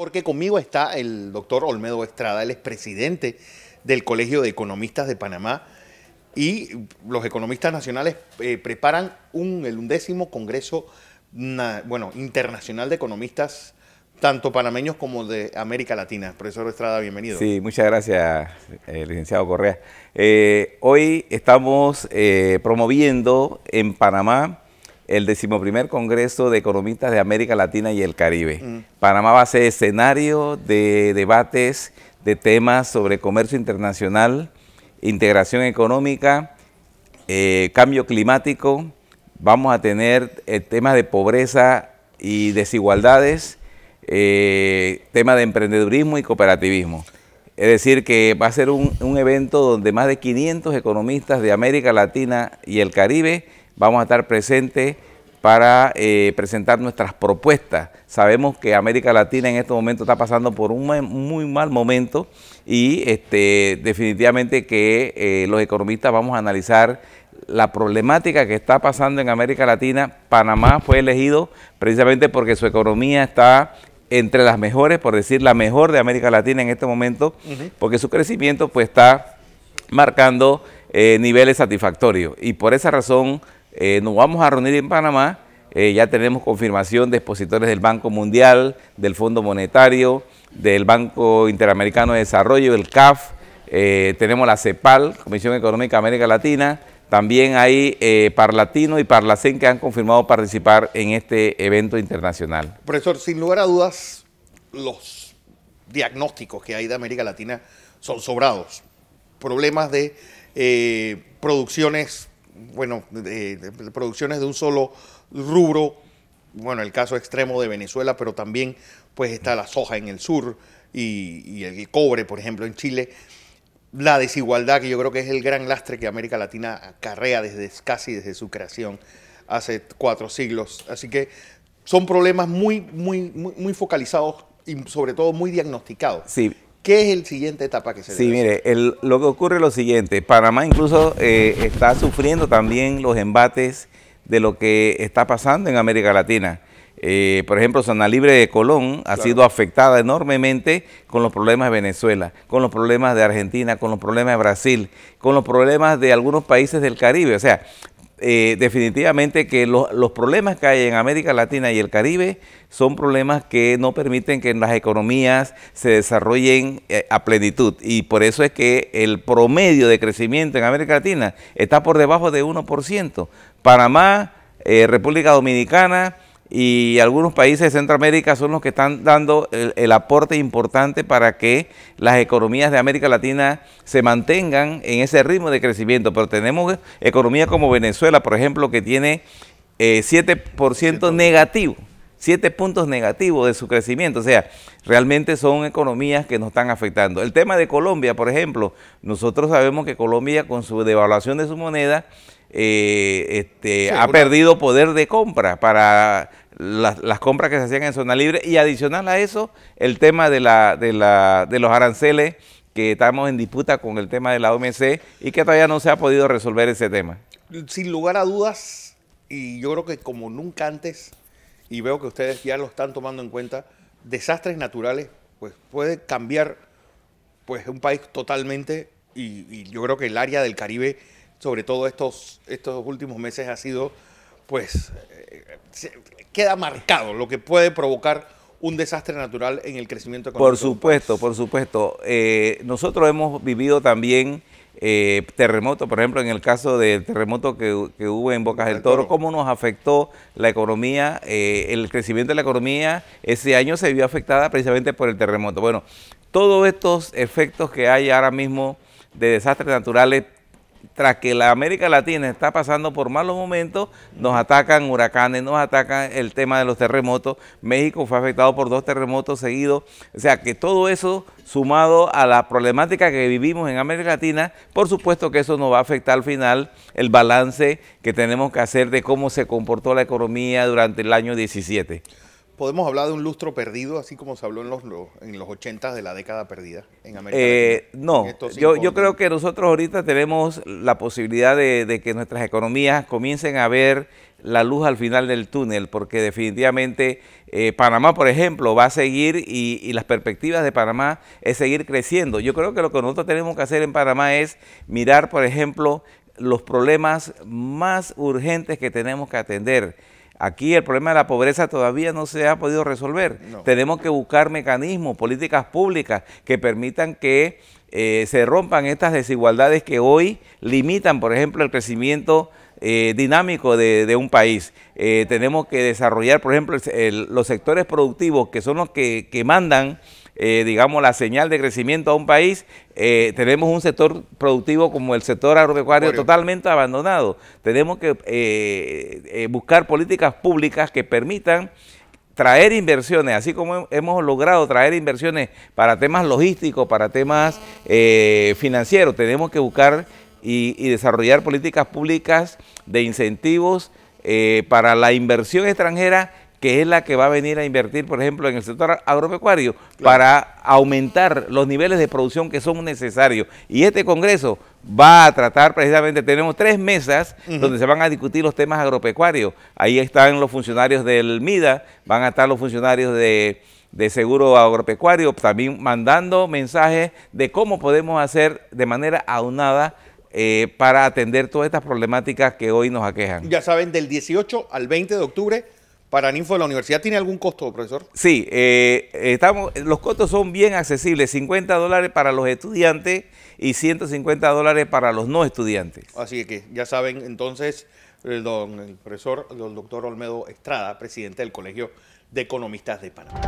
Porque conmigo está el doctor Olmedo Estrada, él es presidente del Colegio de Economistas de Panamá y los economistas nacionales eh, preparan un, el undécimo Congreso bueno, Internacional de Economistas, tanto panameños como de América Latina. Profesor Estrada, bienvenido. Sí, muchas gracias, eh, licenciado Correa. Eh, hoy estamos promoviendo en Panamá el decimoprimer Congreso de Economistas de América Latina y el Caribe. Mm. Panamá va a ser escenario de debates de temas sobre comercio internacional, integración económica, eh, cambio climático, vamos a tener el eh, temas de pobreza y desigualdades, eh, temas de emprendedurismo y cooperativismo. Es decir, que va a ser un, un evento donde más de 500 economistas de América Latina y el Caribe vamos a estar presentes para eh, presentar nuestras propuestas. Sabemos que América Latina en este momento está pasando por un muy mal momento y este, definitivamente que eh, los economistas vamos a analizar la problemática que está pasando en América Latina. Panamá fue elegido precisamente porque su economía está entre las mejores, por decir la mejor de América Latina en este momento, porque su crecimiento pues está marcando eh, niveles satisfactorios y por esa razón eh, nos vamos a reunir en Panamá. Eh, ya tenemos confirmación de expositores del Banco Mundial, del Fondo Monetario, del Banco Interamericano de Desarrollo, del CAF. Eh, tenemos la CEPAL, Comisión Económica de América Latina. También hay Parlatino y Parlacén que han confirmado participar en este evento internacional. Profesor, sin lugar a dudas, los diagnósticos que hay de América Latina son sobrados. Problemas de producciones bueno, de, producciones de un solo rubro, bueno, el caso extremo de Venezuela, pero también pues está la soja en el sur y, el cobre, por ejemplo, en Chile. La desigualdad, que yo creo que es el gran lastre que América Latina acarrea desde casi desde su creación hace cuatro siglos. Así que son problemas muy, muy, muy, muy focalizados y sobre todo muy diagnosticados. Sí. ¿Qué es el siguiente etapa que se Sí, mire, lo que ocurre es lo siguiente. Panamá incluso eh, está sufriendo también los embates de lo que está pasando en América Latina. Eh, por ejemplo, Zona Libre de Colón ha sido afectada enormemente con los problemas de Venezuela, con los problemas de Argentina, con los problemas de Brasil, con los problemas de algunos países del Caribe. O sea, eh, definitivamente que los problemas que hay en América Latina y el Caribe son problemas que no permiten que las economías se desarrollen eh, a plenitud. Y por eso es que el promedio de crecimiento en América Latina está por debajo de 1%. Panamá, eh, República Dominicana, y algunos países de Centroamérica son los que están dando el, aporte importante para que las economías de América Latina se mantengan en ese ritmo de crecimiento. Pero tenemos economías como Venezuela, por ejemplo, que tiene 7% eh, negativo, 7 puntos negativos de su crecimiento. O sea, realmente son economías que nos están afectando. El tema de Colombia, por ejemplo, nosotros sabemos que Colombia con su devaluación de su moneda, eh, este, ha perdido poder de compra para las, compras que se hacían en zona libre y adicional a eso el tema de, los aranceles que estamos en disputa con el tema de la OMC y que todavía no se ha podido resolver ese tema. Sin lugar a dudas, y yo creo que como nunca antes, y veo que ustedes ya lo están tomando en cuenta, desastres naturales, pues puede cambiar pues un país totalmente y yo creo que el área del Caribe sobre todo estos, estos últimos meses, ha sido, pues, eh, queda marcado lo que puede provocar un desastre natural en el crecimiento económico. Por supuesto, por supuesto. Eh, nosotros hemos vivido también eh, terremotos, por ejemplo, en el caso del terremoto que, hubo en Bocas del Toro, cómo nos afectó la economía, el crecimiento de la economía ese año se vio afectada precisamente por el terremoto. Bueno, todos estos efectos que hay ahora mismo de desastres naturales tras que la América Latina está pasando por malos momentos, nos atacan huracanes, nos atacan el tema de los terremotos. México fue afectado por dos terremotos seguidos. O sea que todo eso sumado a la problemática que vivimos en América Latina, por supuesto que eso nos va a afectar al final el balance que tenemos que hacer de cómo se comportó la economía durante el año 17 podemos hablar de un lustro perdido, así como se habló en los, en los 80 de la década perdida en América eh, No, yo, yo creo que nosotros ahorita tenemos la posibilidad de, que nuestras economías comiencen a ver la luz al final del túnel, porque definitivamente eh, Panamá, por ejemplo, va a seguir y, y las perspectivas de Panamá es seguir creciendo. Yo creo que lo que nosotros tenemos que hacer en Panamá es mirar, por ejemplo, los problemas más urgentes que tenemos que atender Aquí el problema de la pobreza todavía no se ha podido resolver. Tenemos que buscar mecanismos, políticas públicas que permitan que eh, se rompan estas desigualdades que hoy limitan, por ejemplo, el crecimiento eh, dinámico de, un país. Eh, tenemos que desarrollar, por ejemplo, los sectores productivos que son los que mandan eh, digamos, la señal de crecimiento a un país, eh, tenemos un sector productivo como el sector agropecuario totalmente abandonado. Tenemos que eh, buscar políticas públicas que permitan traer inversiones, así como hemos logrado traer inversiones para temas logísticos, para temas financieros, tenemos que buscar y desarrollar políticas públicas de incentivos para la inversión extranjera que es la que va a venir a invertir, por ejemplo, en el sector agropecuario para aumentar los niveles de producción que son necesarios. Y este Congreso va a tratar precisamente, tenemos tres mesas donde se van a discutir los temas agropecuarios. Ahí están los funcionarios del MIDA, van a estar los funcionarios de seguro agropecuario, también mandando mensajes de cómo podemos hacer de manera aunada eh, para atender todas estas problemáticas que hoy nos aquejan. Ya saben, del 18 al 20 de octubre para Ninfo de la universidad. ¿Tiene algún costo, profesor? Sí, eh, estamos, los costos son bien accesibles, 50 dólares para los estudiantes y 150 dólares para los no estudiantes. Así que ya saben, entonces, el, eh, don, el profesor, el doctor Olmedo Estrada, presidente del Colegio de Economistas de Panamá.